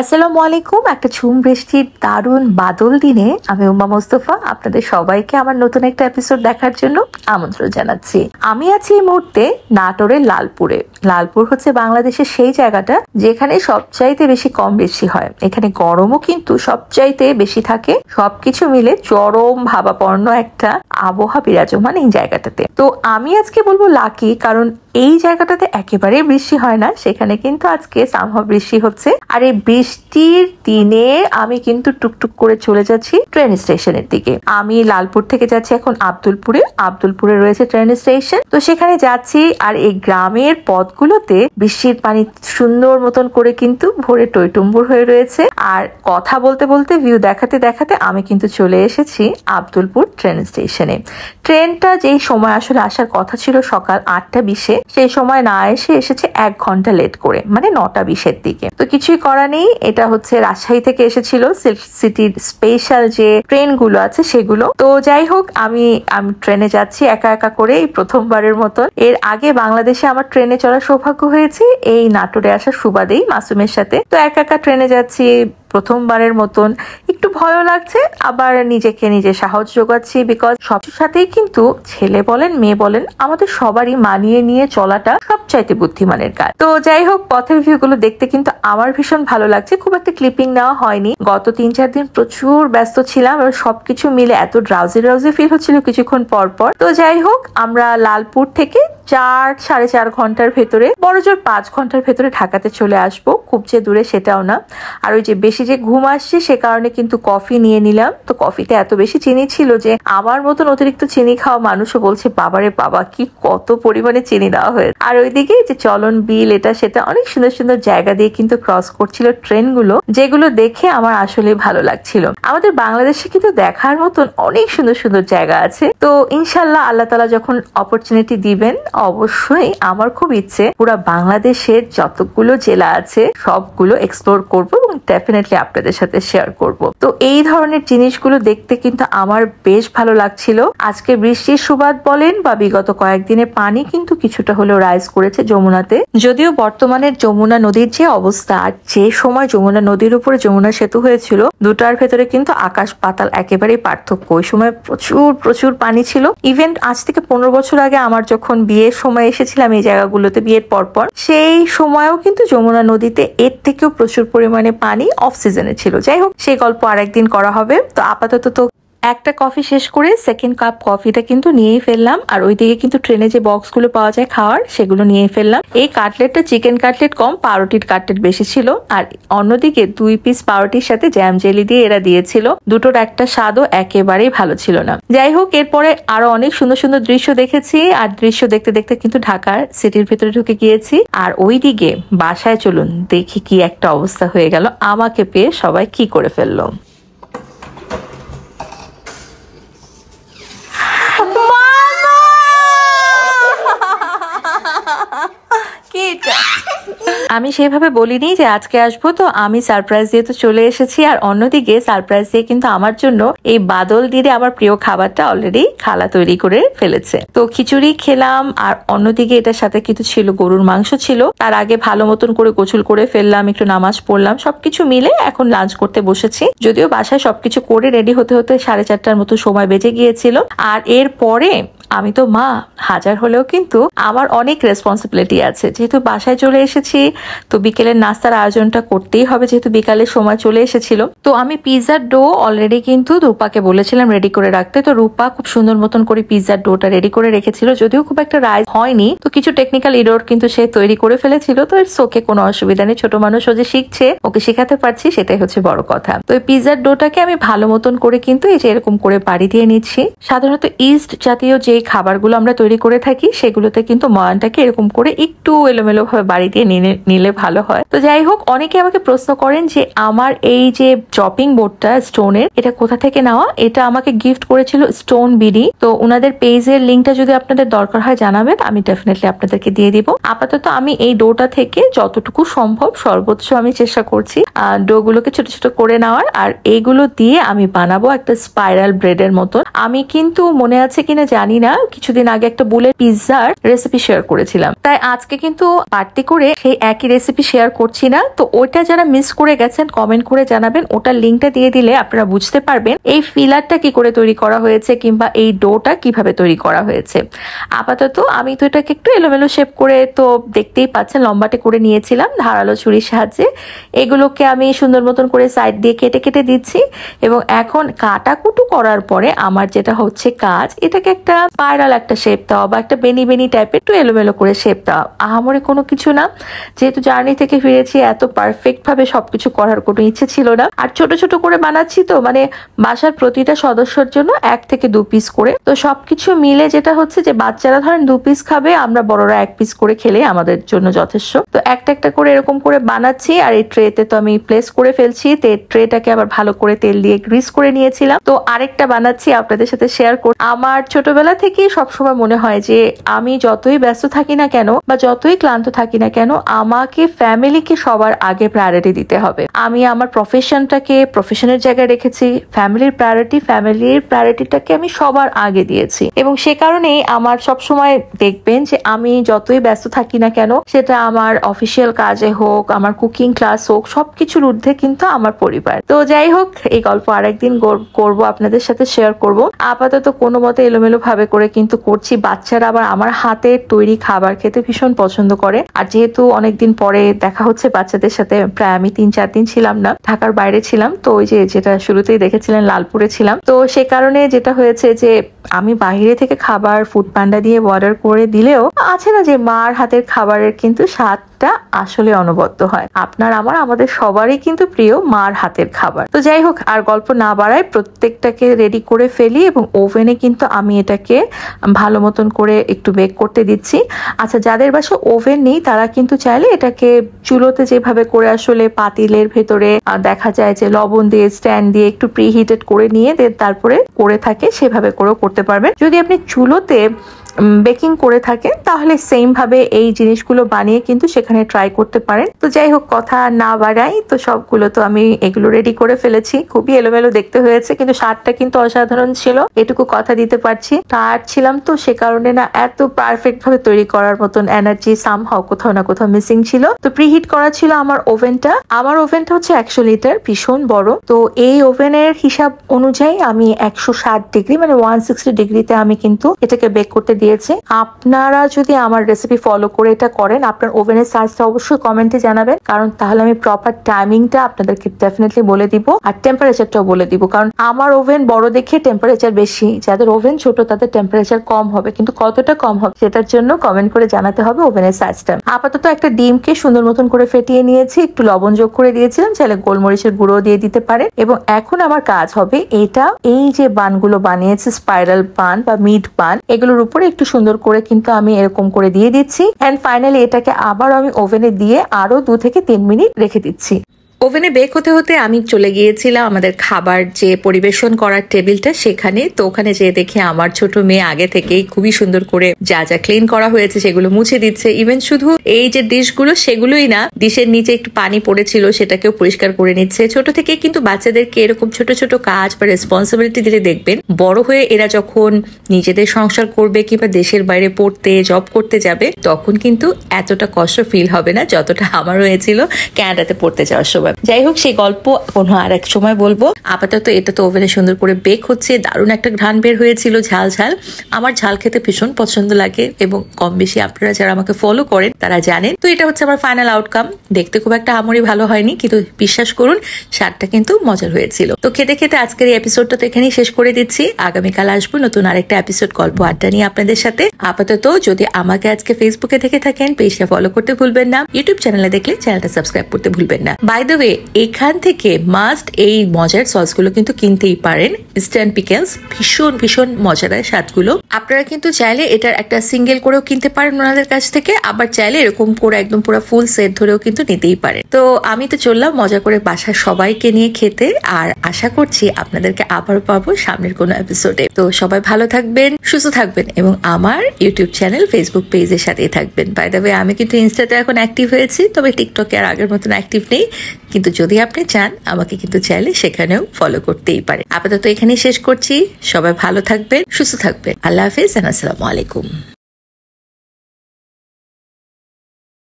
আসসালামু আলাইকুম একটা ঝুম বৃষ্টির দারুণ বাদল দিনে আমি উমা মোস্তফা আপনাদের সবাইকে আমার নতুন একটা এপিসোড দেখার জন্য আমন্ত্রণ জানাচ্ছি আমি আছি এই মুহূর্তে নাটোরের লালপুরে লালপুর হচ্ছে বাংলাদেশের সেই জায়গাটা যেখানে সবচাইতে বেশি কম বেশি হয় এখানে গরমও কিন্তু সবচাইতে বেশি থাকে সবকিছু মিলে চরম ভাবাপন্ন একটা আবহাওয়া বিরাজমান এই জায়গাটাতে তো আমি আজকে বলবো লাকি কারণ এই জায়গাটাতে একেবারে বৃষ্টি হয় না সেখানে কিন্তু আজকে সামহ বৃষ্টি হচ্ছে আর এই বৃষ্টির দিনে আমি কিন্তু টুকটুক করে চলে যাচ্ছি ট্রেন স্টেশনের দিকে আমি লালপুর থেকে যাচ্ছি এখন আব্দুলপুরে আব্দুলপুরে রয়েছে ট্রেন স্টেশন তো সেখানে যাচ্ছি আর এই গ্রামের পথ পথগুলোতে বৃষ্টির পানি সুন্দর মতন করে কিন্তু ভরে টইটুম্বুর হয়ে রয়েছে আর কথা বলতে বলতে ভিউ দেখাতে দেখাতে আমি কিন্তু চলে এসেছি আবদুলপুর ট্রেন স্টেশনে ট্রেনটা যেই সময় আসলে আসার কথা ছিল সকাল আটটা বিশে সেই সময় না এসে এসেছে এক ঘন্টা লেট করে মানে নটা বিশের দিকে তো কিছুই করা নেই এটা হচ্ছে রাজশাহী থেকে এসেছিল সিল্ক সিটির স্পেশাল যে ট্রেনগুলো আছে সেগুলো তো যাই হোক আমি আমি ট্রেনে যাচ্ছি একা একা করে এই প্রথমবারের মতন এর আগে বাংলাদেশে আমার ট্রেনে চলা করার সৌভাগ্য হয়েছে এই নাটোরে আসার সুবাদেই মাসুমের সাথে তো একা একা ট্রেনে যাচ্ছি প্রথমবারের মতন একটু ভয় লাগছে আবার নিজেকে নিজে সাহস যোগাচ্ছি বিকজ সব সাথেই কিন্তু ছেলে বলেন মেয়ে বলেন আমাদের সবারই মানিয়ে নিয়ে চলাটা সবচাইতে বুদ্ধিমানের কাজ তো যাই হোক পথের ভিউগুলো দেখতে কিন্তু আমার ভীষণ ভালো লাগছে খুব একটা ক্লিপিং নেওয়া হয়নি গত তিন চার দিন প্রচুর ব্যস্ত ছিলাম আর সবকিছু মিলে এত ড্রাউজি ড্রাউজি ফিল হচ্ছিল কিছুক্ষণ পর পর তো যাই হোক আমরা লালপুর থেকে চার সাড়ে চার ঘন্টার ভেতরে বড় জোর পাঁচ ঘন্টার ভেতরে ঢাকাতে চলে আসবো খুব যে দূরে সেটাও না আর ওই যে বেশি যে ঘুম আসছে সে কারণে কিন্তু কফি নিয়ে নিলাম তো কফিতে এত বেশি চিনি ছিল যে আমার মতন অতিরিক্ত চিনি খাওয়া মানুষও বলছে বাবারে বাবা কি কত পরিমাণে চিনি দেওয়া হয়েছে আর ওইদিকে যে চলন বিল এটা সেটা অনেক সুন্দর সুন্দর জায়গা দিয়ে কিন্তু ক্রস করছিল ট্রেনগুলো যেগুলো দেখে আমার আসলে ভালো লাগছিল আমাদের বাংলাদেশে কিন্তু দেখার মতন অনেক সুন্দর সুন্দর জায়গা আছে তো ইনশাল্লাহ আল্লাহ তালা যখন অপরচুনিটি দিবেন অবশ্যই আমার খুব ইচ্ছে পুরা বাংলাদেশের যতগুলো জেলা আছে সবগুলো এক্সপ্লোর করবো এবং ডেফিনেট ডেফিনেটলি আপনাদের সাথে শেয়ার করব তো এই ধরনের জিনিসগুলো দেখতে কিন্তু আমার বেশ ভালো লাগছিল আজকে বৃষ্টির সুবাদ বলেন বা বিগত কয়েকদিনে পানি কিন্তু কিছুটা হলেও রাইজ করেছে যমুনাতে যদিও বর্তমানে যমুনা নদীর যে অবস্থা আর যে সময় যমুনা নদীর উপরে যমুনা সেতু হয়েছিল দুটার ভেতরে কিন্তু আকাশ পাতাল একেবারেই পার্থক্য ওই সময় প্রচুর প্রচুর পানি ছিল ইভেন আজ থেকে পনেরো বছর আগে আমার যখন বিয়ের সময় এসেছিলাম এই জায়গাগুলোতে বিয়ের পরপর সেই সময়ও কিন্তু যমুনা নদীতে এর থেকেও প্রচুর পরিমাণে পানি অফ অফ সিজনে ছিল যাই হোক সেই গল্প আর একদিন করা হবে তো আপাতত তো একটা কফি শেষ করে সেকেন্ড কাপ কফিটা কিন্তু নিয়েই ফেললাম আর ওইদিকে কিন্তু ট্রেনে যে বক্সগুলো পাওয়া যায় খাওয়ার সেগুলো নিয়ে ফেললাম এই কাটলেটটা চিকেন কাটলেট কম পাউরুটির কাটলেট বেশি ছিল আর অন্যদিকে দুই পিস পাউরুটির সাথে জ্যাম জেলি দিয়ে এরা দিয়েছিল দুটোর একটা স্বাদও একেবারেই ভালো ছিল না যাই হোক এরপরে আরো অনেক সুন্দর সুন্দর দৃশ্য দেখেছি আর দৃশ্য দেখতে দেখতে কিন্তু ঢাকার সিটির ভেতরে ঢুকে গিয়েছি আর ওইদিকে বাসায় চলুন দেখি কি একটা অবস্থা হয়ে গেল আমাকে পেয়ে সবাই কি করে ফেললো আমি সেভাবে বলিনি যে আজকে আসবো তো আমি সারপ্রাইজ দিয়ে তো চলে এসেছি আর অন্যদিকে সারপ্রাইজ দিয়ে কিন্তু আমার জন্য এই বাদল দিদি আমার প্রিয় খাবারটা অলরেডি খালা তৈরি করে ফেলেছে তো খিচুড়ি খেলাম আর অন্যদিকে এটার সাথে কিন্তু ছিল গরুর মাংস ছিল তার আগে ভালো মতন করে গোছল করে ফেললাম একটু নামাজ পড়লাম সবকিছু মিলে এখন লাঞ্চ করতে বসেছি যদিও বাসায় সবকিছু করে রেডি হতে হতে সাড়ে চারটার মতো সময় বেজে গিয়েছিল আর এর পরে আমি তো মা হাজার হলেও কিন্তু আমার অনেক রেসপন্সিবিলিটি আছে যেহেতু বাসায় চলে এসেছি তো বিকেলের নাস্তার আয়োজনটা করতেই হবে যেহেতু বিকালের সময় চলে এসেছিল তো আমি পিৎজার ডো অলরেডি কিন্তু রূপাকে বলেছিলাম রেডি করে রাখতে তো রূপা খুব সুন্দর মতন করে পিৎজার ডোটা রেডি করে রেখেছিল যদিও খুব একটা রাইজ হয়নি তো কিছু টেকনিক্যাল ইরোর কিন্তু সে তৈরি করে ফেলেছিল তো এর সোকে কোনো অসুবিধা নেই ছোট মানুষ ও যে শিখছে ওকে শেখাতে পারছি সেটাই হচ্ছে বড় কথা তো এই পিৎজার ডোটাকে আমি ভালো মতন করে কিন্তু এই যে এরকম করে বাড়ি দিয়ে নিচ্ছি সাধারণত ইস্ট জাতীয় যে যেই খাবারগুলো আমরা তৈরি করে থাকি সেগুলোতে কিন্তু ময়ানটাকে এরকম করে একটু এলোমেলোভাবে বাড়ি দিয়ে নিলে ভালো হয় তো যাই হোক অনেকে আমাকে প্রশ্ন করেন যে আমার এই যে চপিং বোর্ডটা স্টোনের এটা কোথা থেকে নেওয়া এটা আমাকে গিফট করেছিল স্টোন বিডি তো ওনাদের পেজের লিঙ্কটা যদি আপনাদের দরকার হয় জানাবেন আমি ডেফিনেটলি আপনাদেরকে দিয়ে দিব আপাতত আমি এই ডোটা থেকে যতটুকু সম্ভব সর্বোচ্চ আমি চেষ্টা করছি ডোগুলোকে ছোট ছোট করে নেওয়ার আর এইগুলো দিয়ে আমি বানাবো একটা স্পাইরাল ব্রেডের মতন আমি কিন্তু মনে আছে কিনা জানি না না কিছুদিন আগে একটা বুলেট পিৎজার রেসিপি শেয়ার করেছিলাম তাই আজকে কিন্তু বাড়তি করে সেই একই রেসিপি শেয়ার করছি না তো ওইটা যারা মিস করে গেছেন কমেন্ট করে জানাবেন ওটার লিঙ্কটা দিয়ে দিলে আপনারা বুঝতে পারবেন এই ফিলারটা কি করে তৈরি করা হয়েছে কিংবা এই ডোটা কিভাবে তৈরি করা হয়েছে আপাতত আমি তো এটাকে একটু এলোমেলো শেপ করে তো দেখতেই পাচ্ছেন লম্বাটে করে নিয়েছিলাম ধারালো ছুরির সাহায্যে এগুলোকে আমি সুন্দর মতন করে সাইড দিয়ে কেটে কেটে দিচ্ছি এবং এখন কাটাকুটু করার পরে আমার যেটা হচ্ছে কাজ এটাকে একটা স্পাইরাল একটা শেপ দেওয়া বা একটা বেনি বেনি টাইপের একটু এলোমেলো করে শেপ দেওয়া আহামরে কোনো কিছু না যেহেতু জার্নি থেকে ফিরেছি এত পারফেক্ট ভাবে সবকিছু করার কোনো ইচ্ছে ছিল না আর ছোট ছোট করে বানাচ্ছি তো মানে বাসার প্রতিটা সদস্যর জন্য এক থেকে দু পিস করে তো সবকিছু মিলে যেটা হচ্ছে যে বাচ্চারা ধরেন দু পিস খাবে আমরা বড়রা এক পিস করে খেলে আমাদের জন্য যথেষ্ট তো একটা একটা করে এরকম করে বানাচ্ছি আর এই ট্রেতে তো আমি প্লেস করে ফেলছি ট্রেটাকে আবার ভালো করে তেল দিয়ে গ্রিস করে নিয়েছিলাম তো আরেকটা বানাচ্ছি আপনাদের সাথে শেয়ার কর আমার ছোটবেলা থেকে থেকে সবসময় মনে হয় যে আমি যতই ব্যস্ত থাকি না কেন বা যতই ক্লান্ত থাকি না কেন আমাকে ফ্যামিলিকে সবার আগে প্রায়োরিটি দিতে হবে আমি আমার প্রফেশনটাকে প্রফেশনের জায়গায় রেখেছি ফ্যামিলির প্রায়োরিটি ফ্যামিলির প্রায়োরিটিটাকে আমি সবার আগে দিয়েছি এবং সে কারণেই আমার সবসময় দেখবেন যে আমি যতই ব্যস্ত থাকি না কেন সেটা আমার অফিসিয়াল কাজে হোক আমার কুকিং ক্লাস হোক সবকিছুর ঊর্ধ্বে কিন্তু আমার পরিবার তো যাই হোক এই গল্প আরেকদিন করব আপনাদের সাথে শেয়ার করব আপাতত কোনো মতে এলোমেলো ভাবে করে কিন্তু করছি বাচ্চারা আবার আমার হাতের তৈরি খাবার খেতে ভীষণ পছন্দ করে আর যেহেতু অনেকদিন পরে দেখা হচ্ছে বাচ্চাদের সাথে প্রায় আমি তিন চার দিন ছিলাম না ঢাকার বাইরে ছিলাম তো ওই যে যেটা শুরুতেই দেখেছিলেন লালপুরে ছিলাম তো সে কারণে যেটা হয়েছে যে আমি বাহিরে থেকে খাবার ফুড পান্ডা দিয়ে অর্ডার করে দিলেও আছে না যে মার হাতের খাবারের কিন্তু স্বাদ স্বাদটা আসলে অনবদ্য হয় আপনার আমার আমাদের সবারই কিন্তু প্রিয় মার হাতের খাবার তো যাই হোক আর গল্প না বাড়ায় প্রত্যেকটাকে রেডি করে ফেলি এবং ওভেনে কিন্তু আমি এটাকে ভালো মতন করে একটু বেক করতে দিচ্ছি আচ্ছা যাদের বাসা ওভেন নেই তারা কিন্তু চাইলে এটাকে চুলোতে যেভাবে করে আসলে পাতিলের ভেতরে দেখা যায় যে লবণ দিয়ে স্ট্যান্ড দিয়ে একটু প্রিহিটেড করে নিয়ে তারপরে করে থাকে সেভাবে করেও করতে পারবেন যদি আপনি চুলোতে বেকিং করে থাকেন তাহলে সেম ভাবে এই জিনিসগুলো বানিয়ে কিন্তু সেখানে ট্রাই করতে পারেন তো যাই হোক কথা না বাড়াই তো সবগুলো তো আমি এগুলো রেডি করে ফেলেছি খুবই এলোমেলো দেখতে হয়েছে কিন্তু স্বাদটা কিন্তু অসাধারণ ছিল এটুকু কথা দিতে পারছি টায়ার্ড ছিলাম তো সে কারণে না এত পারফেক্ট ভাবে তৈরি করার মতন এনার্জি সামহাও কোথাও না কোথাও মিসিং ছিল তো প্রিহিট করা ছিল আমার ওভেনটা আমার ওভেনটা হচ্ছে একশো লিটার ভীষণ বড় তো এই ওভেনের হিসাব অনুযায়ী আমি একশো ডিগ্রি মানে ওয়ান সিক্সটি ডিগ্রিতে আমি কিন্তু এটাকে বেক করতে দিই দিয়েছি আপনারা যদি আমার রেসিপি ফলো করে এটা করেন আপনার ওভেনের সাইজটা অবশ্যই কমেন্টে জানাবেন কারণ তাহলে আমি প্রপার টাইমিংটা আপনাদেরকে ডেফিনেটলি বলে দিব আর টেম্পারেচারটাও বলে দিব কারণ আমার ওভেন বড় দেখে টেম্পারেচার বেশি যাদের ওভেন ছোট তাদের টেম্পারেচার কম হবে কিন্তু কতটা কম হবে সেটার জন্য কমেন্ট করে জানাতে হবে ওভেনের সাইজটা আপাতত একটা ডিমকে সুন্দর মতন করে ফেটিয়ে নিয়েছি একটু লবণ যোগ করে দিয়েছিলাম চাইলে গোলমরিচের গুঁড়ো দিয়ে দিতে পারে এবং এখন আমার কাজ হবে এটা এই যে বানগুলো বানিয়েছে স্পাইরাল পান বা মিট পান এগুলোর উপরে একটু সুন্দর করে কিন্তু আমি এরকম করে দিয়ে দিচ্ছি অ্যান্ড ফাইনালি এটাকে আবার আমি ওভেনে দিয়ে আরো দু থেকে তিন মিনিট রেখে দিচ্ছি ওভেনে বেক হতে হতে আমি চলে গিয়েছিলাম আমাদের খাবার যে পরিবেশন করার টেবিলটা সেখানে তো ওখানে যেয়ে দেখে আমার ছোট মেয়ে আগে থেকেই খুবই সুন্দর করে যা যা ক্লিন করা হয়েছে সেগুলো মুছে দিচ্ছে ইভেন শুধু এই যে ডিশগুলো সেগুলোই না ডিশের নিচে একটু পানি পড়েছিল সেটাকেও পরিষ্কার করে নিচ্ছে ছোট থেকে কিন্তু বাচ্চাদেরকে এরকম ছোট ছোট কাজ বা রেসপন্সিবিলিটি দিলে দেখবেন বড় হয়ে এরা যখন নিজেদের সংসার করবে কিংবা দেশের বাইরে পড়তে জব করতে যাবে তখন কিন্তু এতটা কষ্ট ফিল হবে না যতটা আমার হয়েছিল ক্যানাডাতে পড়তে যাওয়ার সময় যাই হোক সেই গল্প কোনো আর এক সময় বলবো আপাতত এটা তো ওভেনে সুন্দর করে বেক হচ্ছে দারুণ একটা ঘ্রাণ বের হয়েছিল ঝাল ঝাল আমার ঝাল খেতে ভীষণ পছন্দ লাগে এবং কম বেশি আপনারা যারা আমাকে ফলো করেন তারা জানেন তো এটা হচ্ছে আমার ফাইনাল আউটকাম দেখতে খুব একটা আমরি ভালো হয়নি কিন্তু বিশ্বাস করুন স্বাদটা কিন্তু মজার হয়েছিল তো খেতে খেতে আজকের এই এপিসোডটা তো এখানেই শেষ করে দিচ্ছি আগামীকাল আসবো নতুন আরেকটা এপিসোড গল্প আড্ডা নিয়ে আপনাদের সাথে আপাতত যদি আমাকে আজকে ফেসবুকে দেখে থাকেন পেজটা ফলো করতে ভুলবেন না ইউটিউব চ্যানেলে দেখলে চ্যানেলটা সাবস্ক্রাইব করতে ভুলবেন না বাই দ্য তবে এখান থেকে মাস্ট এই মজার সসগুলো কিন্তু কিনতেই পারেন ইস্টার্ন পিকেন্স ভীষণ ভীষণ মজাদার স্বাদগুলো আপনারা কিন্তু চাইলে এটার একটা সিঙ্গেল করেও কিনতে পারেন ওনাদের কাছ থেকে আবার চাইলে এরকম করে একদম পুরো ফুল সেট ধরেও কিন্তু নিতেই পারে তো আমি তো চললাম মজা করে বাসার সবাইকে নিয়ে খেতে আর আশা করছি আপনাদেরকে আবার পাবো সামনের কোনো এপিসোডে তো সবাই ভালো থাকবেন সুস্থ থাকবেন এবং আমার ইউটিউব চ্যানেল ফেসবুক পেজের সাথেই থাকবেন বাই দ্য ওয়ে আমি কিন্তু ইনস্টাতে এখন অ্যাক্টিভ হয়েছি তবে টিকটকে আর আগের মতন অ্যাক্টিভ নেই কিন্তু যদি আপনি চান আমাকে কিন্তু চাইলে সেখানেও ফলো করতেই পারে আপাতত এখানেই শেষ করছি সবাই ভালো থাকবেন সুস্থ থাকবেন আল্লাহ حافظ أنا السلام عليكم